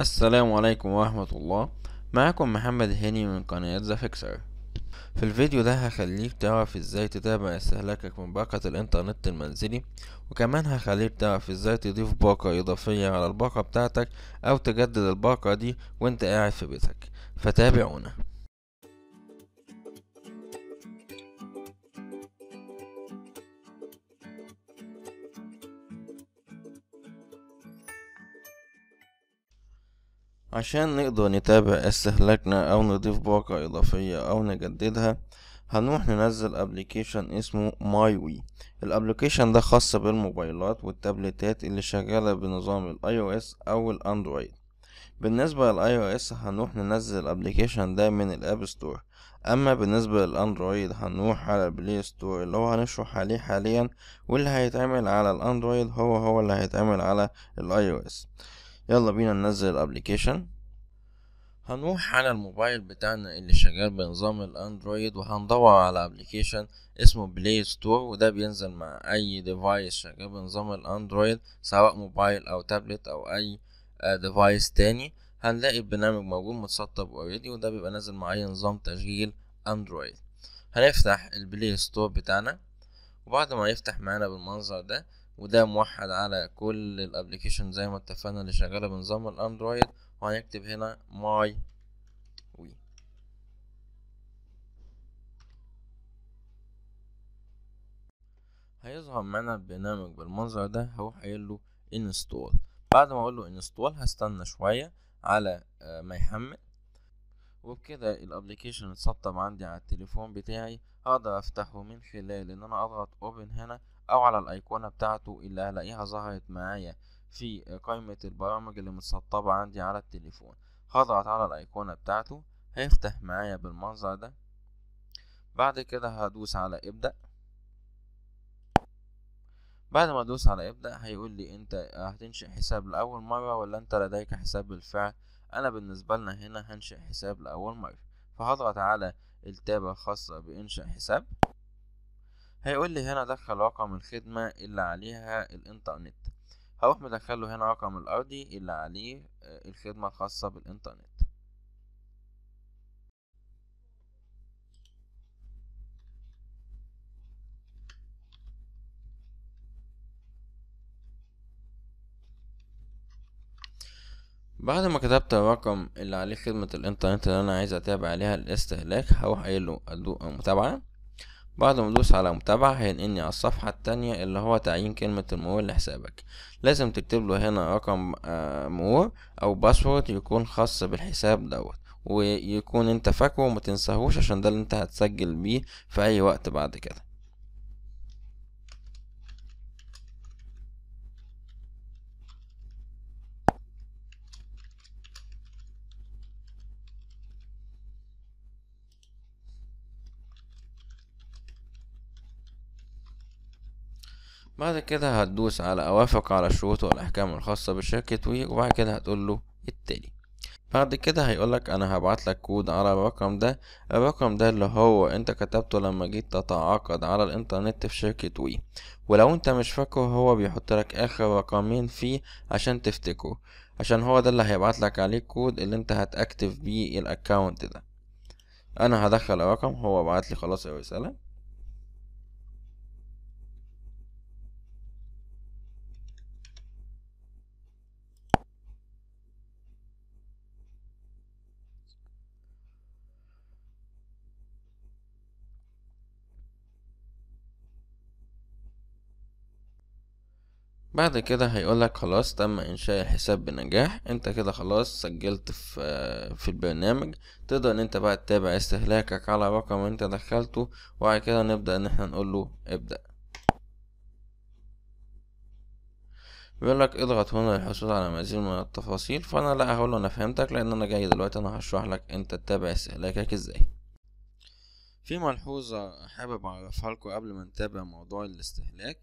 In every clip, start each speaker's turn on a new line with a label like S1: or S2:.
S1: السلام عليكم ورحمة الله معكم محمد هاني من قناة ذا فيكسر في الفيديو ده هخليك تعرف ازاي تتابع استهلاكك من باقة الانترنت المنزلي وكمان هخليك تعرف ازاي تضيف باقة اضافية على الباقة بتاعتك او تجدد الباقة دي وانت قاعد في بيتك فتابعونا عشان نقدر نتابع استهلاكنا أو نضيف باقة إضافية أو نجددها هنروح ننزل ابلكيشن اسمه ماي وي الابلكيشن ده خاص بالموبايلات والتابلتات اللي شغالة بنظام الاي او اس او الاندرويد بالنسبة للاي او اس هنروح ننزل الابلكيشن ده من الاب ستور اما بالنسبة للاندرويد هنروح على البلاي ستور اللي هو هنشرح عليه حاليا واللي هيتعمل على الاندرويد هو هو اللي هيتعمل على الاي او اس يلا بينا ننزل الابليكيشن هنروح على الموبايل بتاعنا اللي شغال بنظام الاندرويد وهندور على ابليكيشن اسمه بلاي ستور وده بينزل مع اي ديفايس شغال بنظام الاندرويد سواء موبايل او تابلت او اي ديفايس آه، تاني هنلاقي البرنامج موجود متسطب اوريدي وده بيبقى نازل مع اي نظام تشغيل اندرويد هنفتح البلاي ستور بتاعنا وبعد ما يفتح معانا بالمنظر ده وده موحد على كل الابلكيشن زي ما اتفقنا اللي شغاله بنظام الاندرويد وهنكتب هنا ماي وي هيظهر معانا البرنامج بالمنظر ده هروح قايل له انستول بعد ما اقول له انستول هستنى شويه على آه، ما يحمل وبكده الابلكيشن اتسطب عندي على التليفون بتاعي اقدر افتحه من خلال ان انا اضغط اوبن هنا او على الايقونة بتاعته اللي هلاقيها ظهرت معايا في قائمة البرامج اللي متسطبة عندي على التليفون هضغط على الايقونة بتاعته هيفتح معايا بالمنظر ده بعد كده هدوس على ابدأ بعد ما ادوس على ابدأ هيقول لي انت هتنشئ حساب لأول مرة ولا انت لديك حساب بالفعل انا بالنسبة لنا هنا هنشئ حساب لأول مرة فهضغط على التابة الخاصة بإنشاء حساب هيقول لي هنا دخل رقم الخدمة اللي عليها الانترنت هروح مدخله هنا رقم الأرضي اللي عليه آه، الخدمة الخاصة بالانترنت بعد ما كتبت الرقم اللي عليه خدمة الانترنت اللي انا عايز اتابع عليها الاستهلاك هروح قايل له متابعة بعد ما ادوس على متابعة هينقلني على الصفحة التانية اللي هو تعيين كلمة المرور لحسابك لازم تكتب له هنا رقم آه، مرور او باسورد يكون خاص بالحساب دوت ويكون انت فاكره ومتنساهوش عشان ده اللي انت هتسجل بيه في اي وقت بعد كده بعد كده هتدوس على أوافق على الشروط والأحكام الخاصة بشركة وي وبعد كده هتقول له التالي بعد كده هيقولك أنا هبعتلك كود على الرقم ده الرقم ده اللي هو أنت كتبته لما جيت تتعاقد على الإنترنت في شركة وي ولو أنت مش فاكره هو بيحطلك آخر رقمين فيه عشان تفتكره عشان هو ده اللي هيبعتلك عليه الكود اللي أنت هتأكتف بيه الأكاونت ده أنا هدخل الرقم هو بعتلي خلاص الرسالة بعد كده هيقولك خلاص تم انشاء الحساب بنجاح انت كده خلاص سجلت في في البرنامج تقدر ان انت بقى تتابع استهلاكك على رقم انت دخلته وبعد كده نبدأ ان احنا نقول له ابدأ بيقولك اضغط هنا للحصول على مزيد من التفاصيل فانا لا هقول انا فهمتك لان انا جاي دلوقتي انا هشرح لك انت تتابع استهلاكك ازاي في ملحوظة حابب اعرفها لكم قبل ما نتابع موضوع الاستهلاك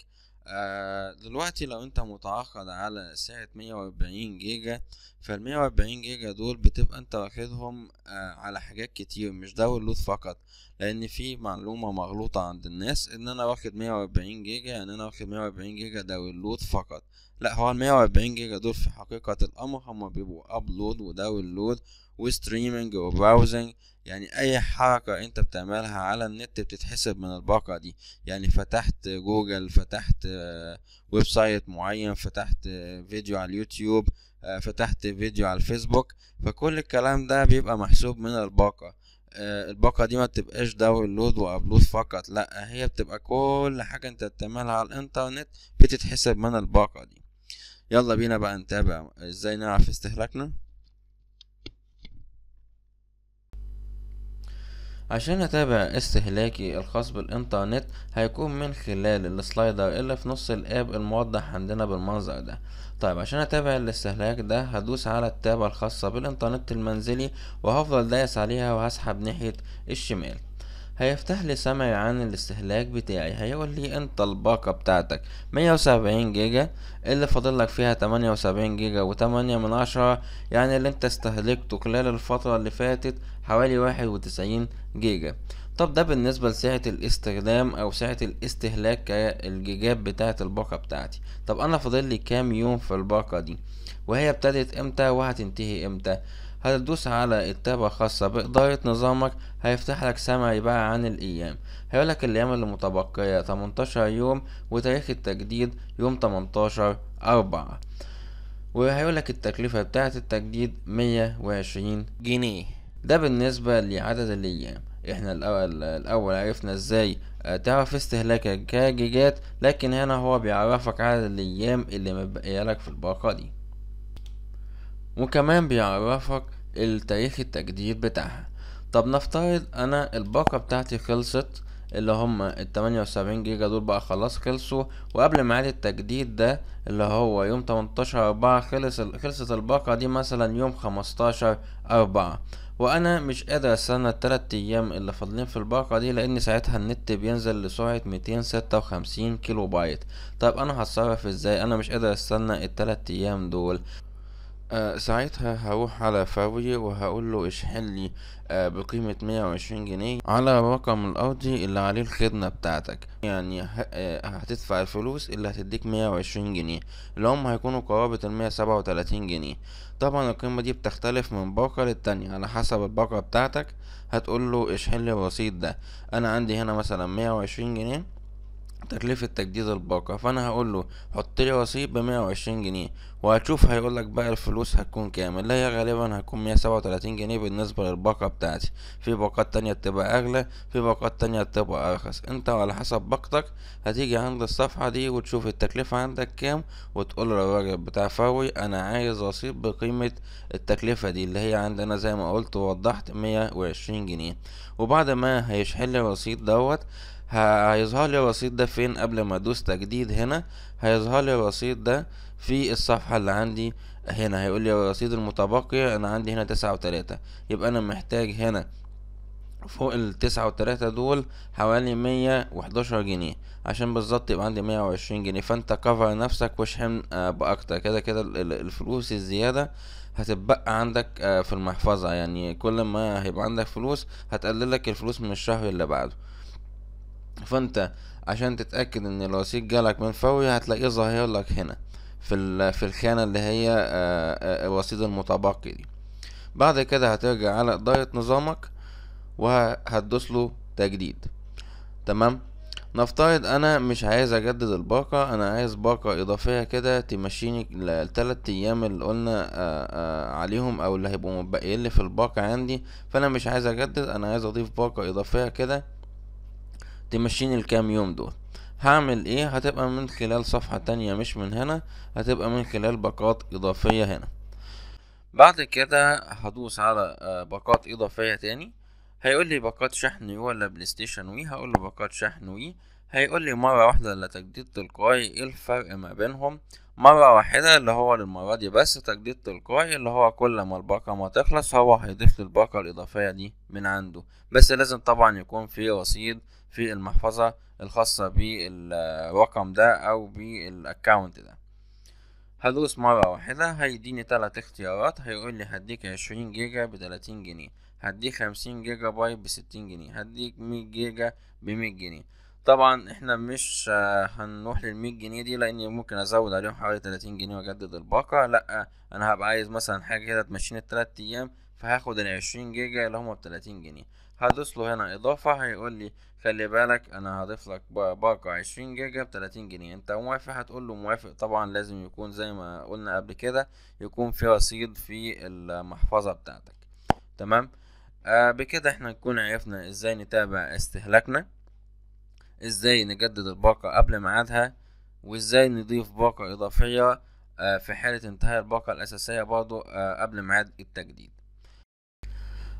S1: آه، دلوقتي لو انت متعاقد على سعة مية وأربعين جيجا فالمية وأربعين جيجا دول بتبقى انت واخدهم آه، على حاجات كتير مش داونلود فقط لان في معلومه مغلوطه عند الناس ان انا واخد 140 جيجا يعني انا واخد 140 جيجا داونلود فقط لا هو ال 140 جيجا دول في حقيقه الامر هما بيبقوا ابلود وداونلود وستريمينج وبراوزنج يعني اي حركه انت بتعملها على النت بتتحسب من الباقه دي يعني فتحت جوجل فتحت ويب سايت معين فتحت فيديو على اليوتيوب آه، فتحت فيديو على الفيسبوك فكل الكلام ده بيبقى محسوب من الباقه آه، الباقة دي ما بتبقاش داونلود وابلود فقط لا هي بتبقى كل حاجة انت بتعملها على الانترنت بتتحسب من الباقة دي يلا بينا بقى نتابع ازاي نعرف استهلاكنا عشان أتابع استهلاكي الخاص بالإنترنت هيكون من خلال السلايدر اللي في نص الآب الموضح عندنا بالمنظر ده طيب عشان أتابع الاستهلاك ده هدوس على التابة الخاصة بالإنترنت المنزلي وهفضل دايس عليها وهسحب ناحية الشمال هيفتح لي سمعي عن الاستهلاك بتاعي هيقول لي انت الباقة بتاعتك مية وسبعين جيجا اللي فاضل لك فيها تمانية وسبعين جيجا وتمانية من عشرة يعني اللي انت استهلكته خلال الفترة اللي فاتت حوالي واحد وتسعين جيجا طب ده بالنسبة لسعة الاستخدام او سعة الاستهلاك الجيجات بتاعة الباقة بتاعتي طب انا فاضل لي كام يوم في الباقة دي وهي ابتدت امتى وهتنتهي امتى هتدوس على التابة خاصة بإدارة نظامك هيفتح لك سمعي بقى عن الأيام هيقولك الأيام المتبقية 18 يوم وتاريخ التجديد يوم 18 أربعة وهيقولك التكلفة بتاعة التجديد 120 جنيه ده بالنسبة لعدد الأيام احنا الأول, الأول عرفنا ازاي آه، تعرف استهلاكك كجيجات لكن هنا هو بيعرفك عدد الأيام اللي مبقية لك في الباقة دي وكمان بيعرفك التاريخ التجديد بتاعها طب نفترض انا الباقة بتاعتي خلصت اللي هما التمانية وسبعين جيجا دول بقى خلاص خلصوا وقبل ميعاد التجديد ده اللي هو يوم تمنتاشر أربعة خلص خلصت الباقة دي مثلا يوم خمستاشر أربعة وأنا مش قادر أستنى التلات أيام اللي فاضلين في الباقة دي لأن ساعتها النت بينزل لسرعة ميتين ستة وخمسين كيلو بايت طب أنا هتصرف إزاي أنا مش قادر أستنى التلات أيام دول آه، ساعتها هروح على فوري وهقول له اشحن لي آه، بقيمة مية وعشرين جنيه على الرقم الأرضي اللي عليه الخدمة بتاعتك يعني آه، هتدفع الفلوس اللي هتديك مية وعشرين جنيه اللي هم هيكونوا قرابة المية سبعة وتلاتين جنيه طبعا القيمة دي بتختلف من باقة للتانية على حسب الباقة بتاعتك هتقول له اشحن لي الرصيد ده أنا عندي هنا مثلا مية وعشرين جنيه تكلفة تجديد الباقة فأنا هقول له حط لي رصيد بمية وعشرين جنيه وهتشوف هيقولك بقى الفلوس هتكون كام اللي هي غالبا هتكون مية سبعة وتلاتين جنيه بالنسبة للباقة بتاعتي في باقات تانية بتبقى أغلى في باقات تانية بتبقى أرخص أنت على حسب باقتك هتيجي عند الصفحة دي وتشوف التكلفة عندك كام وتقول للراجل بتاع فوي أنا عايز رصيد بقيمة التكلفة دي اللي هي عندنا زي ما قلت ووضحت مية وعشرين جنيه وبعد ما هيشحل الرصيد دوت هيظهر لي الرصيد ده فين قبل ما ادوس تجديد هنا هيظهر لي الرصيد ده في الصفحة اللي عندي هنا هيقول لي الرصيد المتبقي انا عندي هنا تسعة وتلاتة يبقى انا محتاج هنا فوق التسعة وتلاتة دول حوالي مية وحداشر جنيه عشان بالظبط يبقى عندي مية وعشرين جنيه فانت كفر نفسك واشحن آه، بأكتر كده كده الفلوس الزيادة هتتبقى عندك آه، في المحفظة يعني كل ما هيبقى عندك فلوس هتقللك الفلوس من الشهر اللي بعده فانت عشان تتأكد ان الوثيق جالك من فوري هتلاقيه ظاهر لك هنا في في الخانة اللي هي آه، آه، الوسيط المتبقي دي بعد كده هترجع على إدارة نظامك وهتدوس له تجديد تمام نفترض انا مش عايز اجدد الباقة انا عايز باقة اضافية كده تمشيني التلات ايام اللي قلنا آه، عليهم او اللي هيبقوا متبقيين لي في الباقة عندي فانا مش عايز اجدد انا عايز اضيف باقة اضافية كده تمشيني الكام يوم دول هعمل ايه هتبقى من خلال صفحة تانية مش من هنا هتبقى من خلال باقات اضافية هنا بعد كده هدوس على آه، باقات اضافية تاني هيقول لي باقات شحن وي ولا بلاي ستيشن وي هقول له باقات شحن وي هيقول لي مرة واحدة ولا تجديد تلقائي ايه الفرق ما بينهم مرة واحدة اللي هو للمرة دي بس تجديد تلقائي اللي هو كل ما الباقة ما تخلص هو هيضيف الباقة الإضافية دي من عنده بس لازم طبعا يكون في رصيد في المحفظة الخاصة بالرقم ده أو بالأكاونت ده هدوس مرة واحدة هيديني تلات اختيارات هيقول لي هديك عشرين جيجا بتلاتين جنيه هديك خمسين جيجا بايت بستين جنيه هديك مية جيجا بمية جنيه طبعا احنا مش آه، هنروح للمية جنيه دي لان ممكن ازود عليهم حوالي تلاتين جنيه واجدد الباقة لا انا هبقى عايز مثلا حاجة كده تمشيني التلات ايام فهاخد العشرين جيجا اللي هما بتلاتين جنيه هدوس له هنا اضافة هيقول لي خلي بالك انا هضيف لك باقة عشرين جيجا بتلاتين جنيه انت موافق هتقول له موافق طبعا لازم يكون زي ما قلنا قبل كده يكون في رصيد في المحفظة بتاعتك تمام آه بكده احنا نكون عرفنا ازاي نتابع استهلاكنا ازاي نجدد الباقة قبل ميعادها وازاي نضيف باقة اضافية آه في حالة انتهاء الباقة الاساسية برضو آه قبل ميعاد التجديد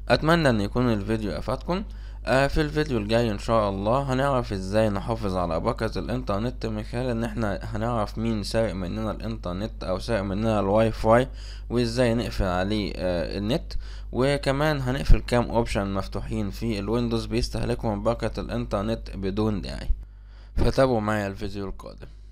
S1: اتمنى ان يكون الفيديو افادكم آه، في الفيديو الجاي ان شاء الله هنعرف ازاي نحافظ على باقة الانترنت من خلال ان احنا هنعرف مين سارق مننا الانترنت او سارق مننا الواي فاي وازاي نقفل عليه آه، النت وكمان هنقفل كام اوبشن مفتوحين في الويندوز بيستهلكوا من باقة الانترنت بدون داعي فتابعوا معايا الفيديو القادم